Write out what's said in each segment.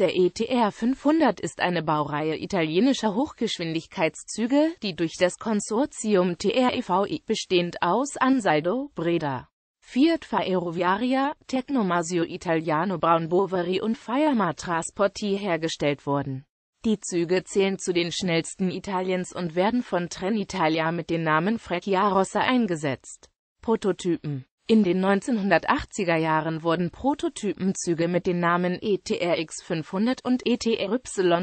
Der ETR 500 ist eine Baureihe italienischer Hochgeschwindigkeitszüge, die durch das Konsortium TREVI e bestehend aus Ansaldo, Breda, Fiat Ferroviaria, Tecnomasio Italiano Braunboveri und Firma Trasporti hergestellt wurden. Die Züge zählen zu den schnellsten Italiens und werden von Trenitalia mit den Namen Frecchia Rossa eingesetzt. Prototypen in den 1980er Jahren wurden Prototypenzüge mit den Namen ETRX 500 und ETRY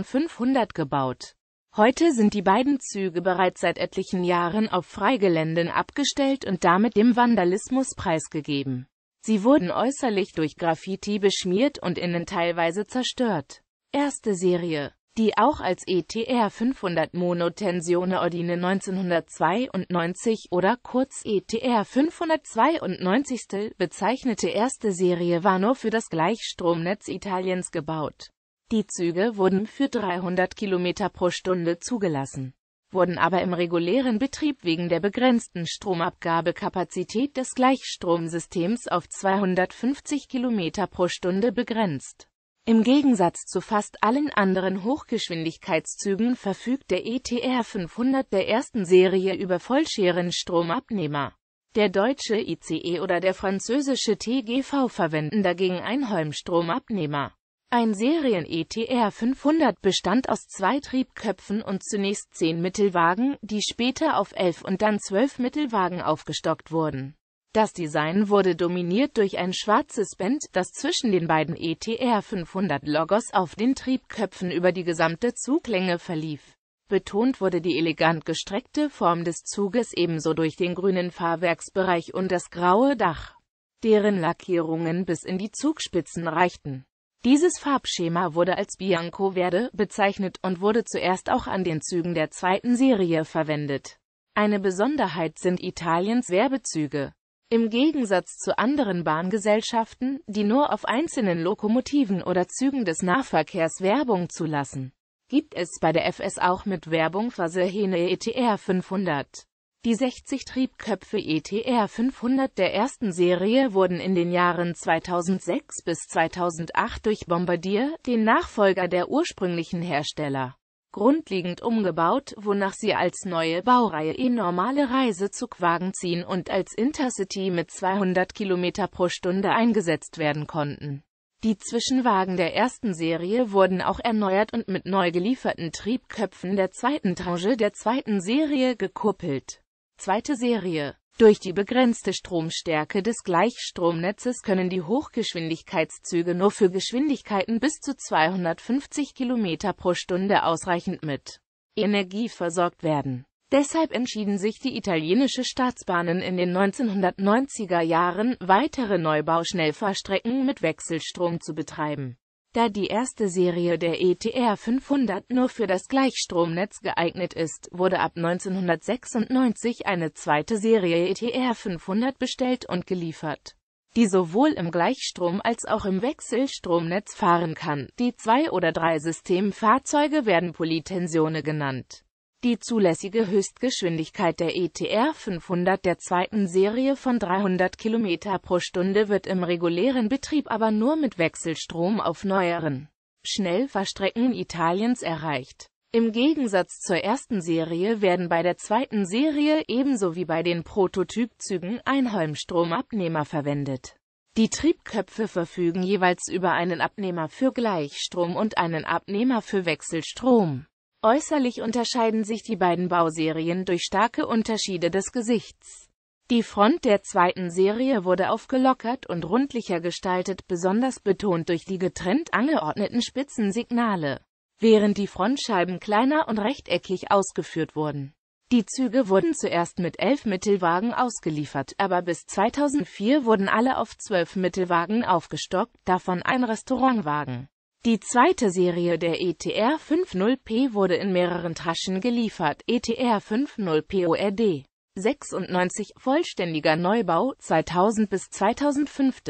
500 gebaut. Heute sind die beiden Züge bereits seit etlichen Jahren auf Freigeländen abgestellt und damit dem Vandalismus preisgegeben. Sie wurden äußerlich durch Graffiti beschmiert und innen teilweise zerstört. Erste Serie die auch als ETR 500 Monotensione Ordine 1992 oder kurz ETR 592. bezeichnete erste Serie war nur für das Gleichstromnetz Italiens gebaut. Die Züge wurden für 300 km pro Stunde zugelassen, wurden aber im regulären Betrieb wegen der begrenzten Stromabgabekapazität des Gleichstromsystems auf 250 km pro Stunde begrenzt im Gegensatz zu fast allen anderen Hochgeschwindigkeitszügen verfügt der ETR 500 der ersten Serie über Vollscherenstromabnehmer. Der deutsche ICE oder der französische TGV verwenden dagegen Einholmstromabnehmer. Ein Serien-ETR 500 bestand aus zwei Triebköpfen und zunächst zehn Mittelwagen, die später auf elf und dann zwölf Mittelwagen aufgestockt wurden das Design wurde dominiert durch ein schwarzes Band, das zwischen den beiden ETR 500-Logos auf den Triebköpfen über die gesamte Zuglänge verlief. Betont wurde die elegant gestreckte Form des Zuges ebenso durch den grünen Fahrwerksbereich und das graue Dach, deren Lackierungen bis in die Zugspitzen reichten. Dieses Farbschema wurde als Bianco Verde bezeichnet und wurde zuerst auch an den Zügen der zweiten Serie verwendet. Eine Besonderheit sind Italiens Werbezüge. Im Gegensatz zu anderen Bahngesellschaften, die nur auf einzelnen Lokomotiven oder Zügen des Nahverkehrs Werbung zulassen, gibt es bei der FS auch mit Werbung versehene ETR 500. Die 60 Triebköpfe ETR 500 der ersten Serie wurden in den Jahren 2006 bis 2008 durch Bombardier, den Nachfolger der ursprünglichen Hersteller grundlegend umgebaut, wonach sie als neue Baureihe in normale Reisezugwagen ziehen und als Intercity mit 200 km pro Stunde eingesetzt werden konnten. Die Zwischenwagen der ersten Serie wurden auch erneuert und mit neu gelieferten Triebköpfen der zweiten Tranche der zweiten Serie gekuppelt. Zweite Serie durch die begrenzte Stromstärke des Gleichstromnetzes können die Hochgeschwindigkeitszüge nur für Geschwindigkeiten bis zu 250 km pro Stunde ausreichend mit Energie versorgt werden. Deshalb entschieden sich die italienische Staatsbahnen in den 1990er Jahren, weitere Neubauschnellfahrstrecken mit Wechselstrom zu betreiben da die erste Serie der ETR 500 nur für das Gleichstromnetz geeignet ist, wurde ab 1996 eine zweite Serie ETR 500 bestellt und geliefert die sowohl im Gleichstrom- als auch im Wechselstromnetz fahren kann. Die Zwei- oder drei Systemfahrzeuge werden Polytensione genannt die zulässige Höchstgeschwindigkeit der ETR 500 der zweiten Serie von 300 km pro Stunde wird im regulären Betrieb aber nur mit Wechselstrom auf neueren Schnellfahrstrecken Italiens erreicht. Im Gegensatz zur ersten Serie werden bei der zweiten Serie ebenso wie bei den Prototypzügen Einholmstromabnehmer verwendet. Die Triebköpfe verfügen jeweils über einen Abnehmer für Gleichstrom und einen Abnehmer für Wechselstrom. Äußerlich unterscheiden sich die beiden Bauserien durch starke Unterschiede des Gesichts. Die Front der zweiten Serie wurde aufgelockert und rundlicher gestaltet, besonders betont durch die getrennt angeordneten Spitzensignale, während die Frontscheiben kleiner und rechteckig ausgeführt wurden. Die Züge wurden zuerst mit elf Mittelwagen ausgeliefert, aber bis 2004 wurden alle auf zwölf Mittelwagen aufgestockt, davon ein Restaurantwagen. Die zweite Serie der ETR 50P wurde in mehreren Taschen geliefert, ETR 50PORD 96, vollständiger Neubau, 2000 bis 2005.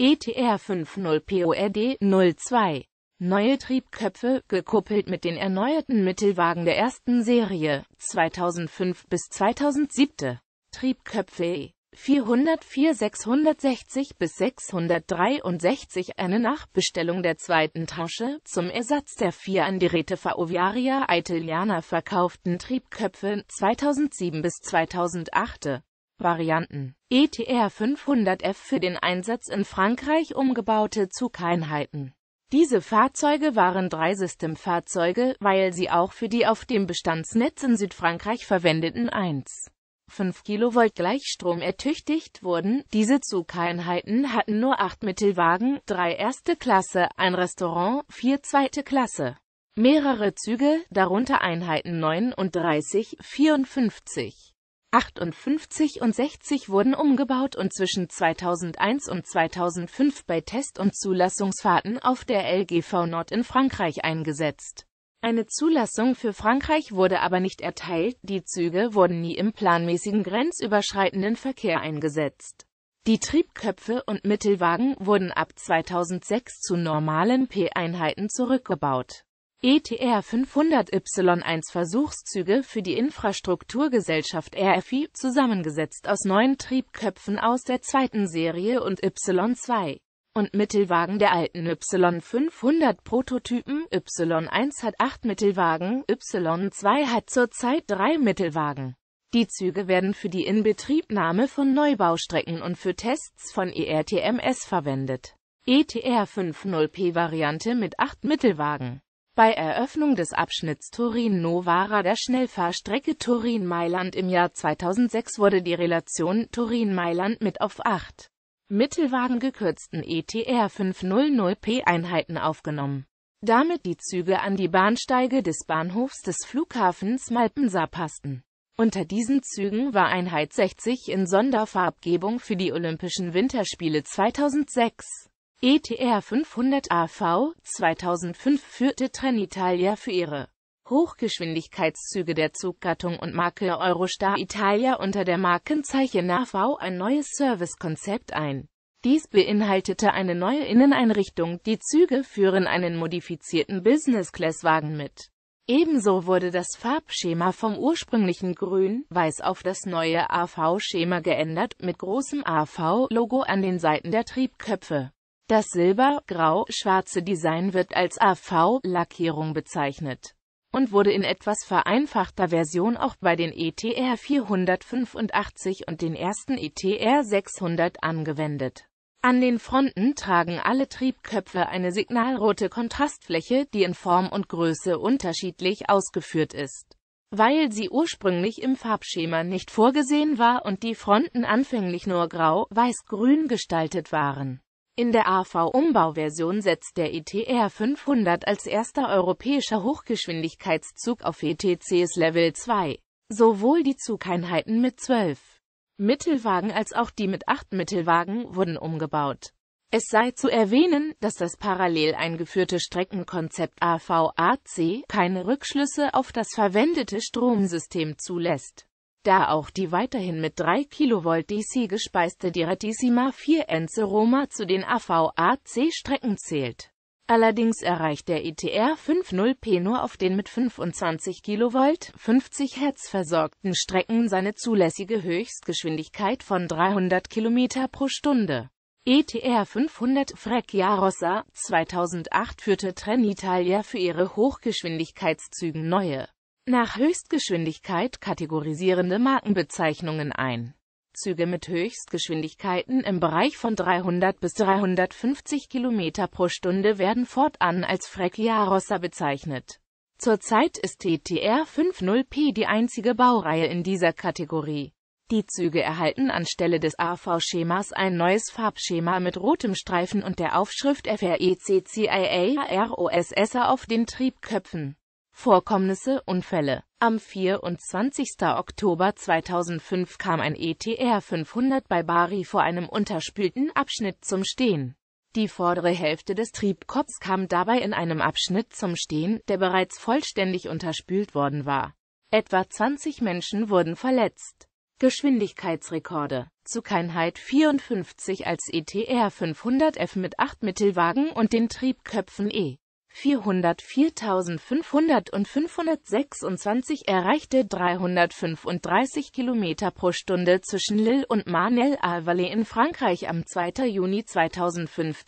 ETR 50PORD 02. Neue Triebköpfe, gekuppelt mit den erneuerten Mittelwagen der ersten Serie, 2005 bis 2007. Triebköpfe e. 404 660 bis 663 eine Nachbestellung der zweiten Tasche zum Ersatz der vier an die Retefa Faoviaria Aiteliana verkauften Triebköpfe 2007 bis 2008. Varianten ETR 500F für den Einsatz in Frankreich umgebaute Zugeinheiten. Diese Fahrzeuge waren drei Systemfahrzeuge, weil sie auch für die auf dem Bestandsnetz in Südfrankreich verwendeten 1. 5 Kilovolt Gleichstrom ertüchtigt wurden. Diese Zugeinheiten hatten nur 8 Mittelwagen, 3 erste Klasse, ein Restaurant, 4 zweite Klasse. Mehrere Züge, darunter Einheiten 39, 54, 58 und 60 wurden umgebaut und zwischen 2001 und 2005 bei Test- und Zulassungsfahrten auf der LGV Nord in Frankreich eingesetzt. Eine Zulassung für Frankreich wurde aber nicht erteilt, die Züge wurden nie im planmäßigen grenzüberschreitenden Verkehr eingesetzt. Die Triebköpfe und Mittelwagen wurden ab 2006 zu normalen P-Einheiten zurückgebaut. ETR 500 Y1 Versuchszüge für die Infrastrukturgesellschaft RFI, zusammengesetzt aus neun Triebköpfen aus der zweiten Serie und Y2 und Mittelwagen der alten Y500 Prototypen. Y1 hat 8 Mittelwagen, Y2 hat zurzeit 3 Mittelwagen. Die Züge werden für die Inbetriebnahme von Neubaustrecken und für Tests von ERTMS verwendet. ETR 50P-Variante mit 8 Mittelwagen. Bei Eröffnung des Abschnitts Turin-Novara der Schnellfahrstrecke Turin-Mailand im Jahr 2006 wurde die Relation Turin-Mailand mit auf 8 Mittelwagen gekürzten ETR 500P-Einheiten aufgenommen. Damit die Züge an die Bahnsteige des Bahnhofs des Flughafens Malpensa passten. Unter diesen Zügen war Einheit 60 in Sonderfarbgebung für die Olympischen Winterspiele 2006. ETR 500 AV 2005 führte Trenitalia für ihre Hochgeschwindigkeitszüge der Zuggattung und Marke Eurostar Italia unter der Markenzeichen AV ein neues Servicekonzept ein. Dies beinhaltete eine neue Inneneinrichtung, die Züge führen einen modifizierten Business-Class-Wagen mit. Ebenso wurde das Farbschema vom ursprünglichen Grün-Weiß auf das neue AV-Schema geändert, mit großem AV-Logo an den Seiten der Triebköpfe. Das silber-grau-schwarze Design wird als AV-Lackierung bezeichnet und wurde in etwas vereinfachter Version auch bei den ETR 485 und den ersten ETR 600 angewendet. An den Fronten tragen alle Triebköpfe eine signalrote Kontrastfläche, die in Form und Größe unterschiedlich ausgeführt ist. Weil sie ursprünglich im Farbschema nicht vorgesehen war und die Fronten anfänglich nur grau-weiß-grün gestaltet waren in der AV-Umbauversion setzt der ETR 500 als erster europäischer Hochgeschwindigkeitszug auf ETCs Level 2. Sowohl die Zugeinheiten mit 12 Mittelwagen als auch die mit 8 Mittelwagen wurden umgebaut. Es sei zu erwähnen, dass das parallel eingeführte Streckenkonzept AVAC keine Rückschlüsse auf das verwendete Stromsystem zulässt. Da auch die weiterhin mit 3 kV DC gespeiste Direttissima 4 Enze Roma zu den AVAC-Strecken zählt. Allerdings erreicht der ITR e 5.0P nur auf den mit 25 kV, 50 Hz versorgten Strecken seine zulässige Höchstgeschwindigkeit von 300 km pro Stunde. ETR 500 Freccia Rossa 2008 führte Trenitalia für ihre Hochgeschwindigkeitszügen neue nach Höchstgeschwindigkeit kategorisierende Markenbezeichnungen ein. Züge mit Höchstgeschwindigkeiten im Bereich von 300 bis 350 km pro Stunde werden fortan als Freccia Rossa bezeichnet. Zurzeit ist e TTR 50P die einzige Baureihe in dieser Kategorie. Die Züge erhalten anstelle des AV-Schemas ein neues Farbschema mit rotem Streifen und der Aufschrift FRECCIAROSS auf den Triebköpfen. Vorkommnisse, Unfälle. Am 24. Oktober 2005 kam ein ETR 500 bei Bari vor einem unterspülten Abschnitt zum Stehen. Die vordere Hälfte des Triebkopfs kam dabei in einem Abschnitt zum Stehen, der bereits vollständig unterspült worden war. Etwa 20 Menschen wurden verletzt. Geschwindigkeitsrekorde. zu Keinheit 54 als ETR 500F mit 8 Mittelwagen und den Triebköpfen E. 404.500 und 526 erreichte 335 km pro Stunde zwischen Lille und Marnel-Alvalet in Frankreich am 2. Juni 2005.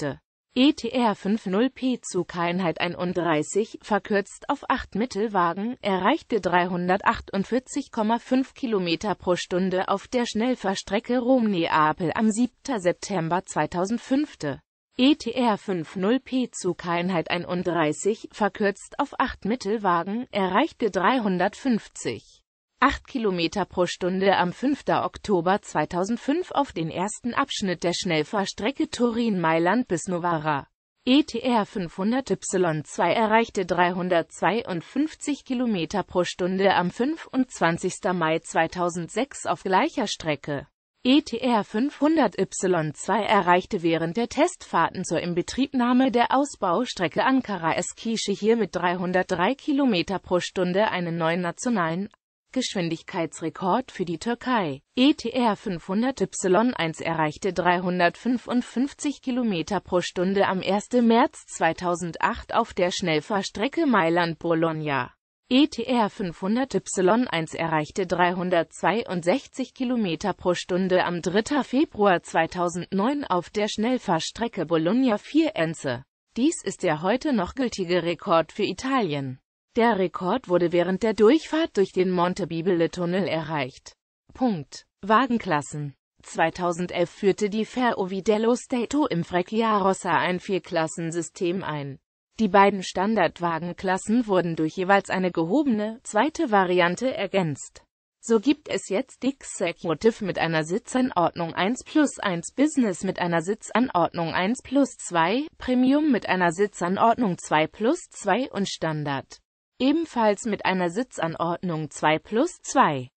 ETR 50P Zugeinheit 31, verkürzt auf 8 Mittelwagen, erreichte 348,5 km pro Stunde auf der Schnellfahrstrecke Rom-Neapel am 7. September 2005 ETR 50P Zugeinheit 31, verkürzt auf 8 Mittelwagen, erreichte 350. 8 km pro Stunde am 5. Oktober 2005 auf den ersten Abschnitt der Schnellfahrstrecke Turin-Mailand bis Novara. ETR 500Y2 erreichte 352 km pro Stunde am 25. Mai 2006 auf gleicher Strecke. ETR 500Y2 erreichte während der Testfahrten zur Inbetriebnahme der Ausbaustrecke ankara eskische hier mit 303 km pro Stunde einen neuen nationalen Geschwindigkeitsrekord für die Türkei. ETR 500Y1 erreichte 355 km pro Stunde am 1. März 2008 auf der Schnellfahrstrecke Mailand-Bologna. ETR 500Y1 erreichte 362 km pro Stunde am 3. Februar 2009 auf der Schnellfahrstrecke bologna 4 Enze. Dies ist der heute noch gültige Rekord für Italien. Der Rekord wurde während der Durchfahrt durch den Monte bibele tunnel erreicht. Punkt. Wagenklassen 2011 führte die Ferrovidello Stato im Frecchia Rossa ein Vierklassensystem ein die beiden Standardwagenklassen wurden durch jeweils eine gehobene, zweite Variante ergänzt. So gibt es jetzt die Executive mit einer Sitzanordnung 1 plus 1, Business mit einer Sitzanordnung 1 plus 2, Premium mit einer Sitzanordnung 2 plus 2 und Standard ebenfalls mit einer Sitzanordnung 2 plus 2.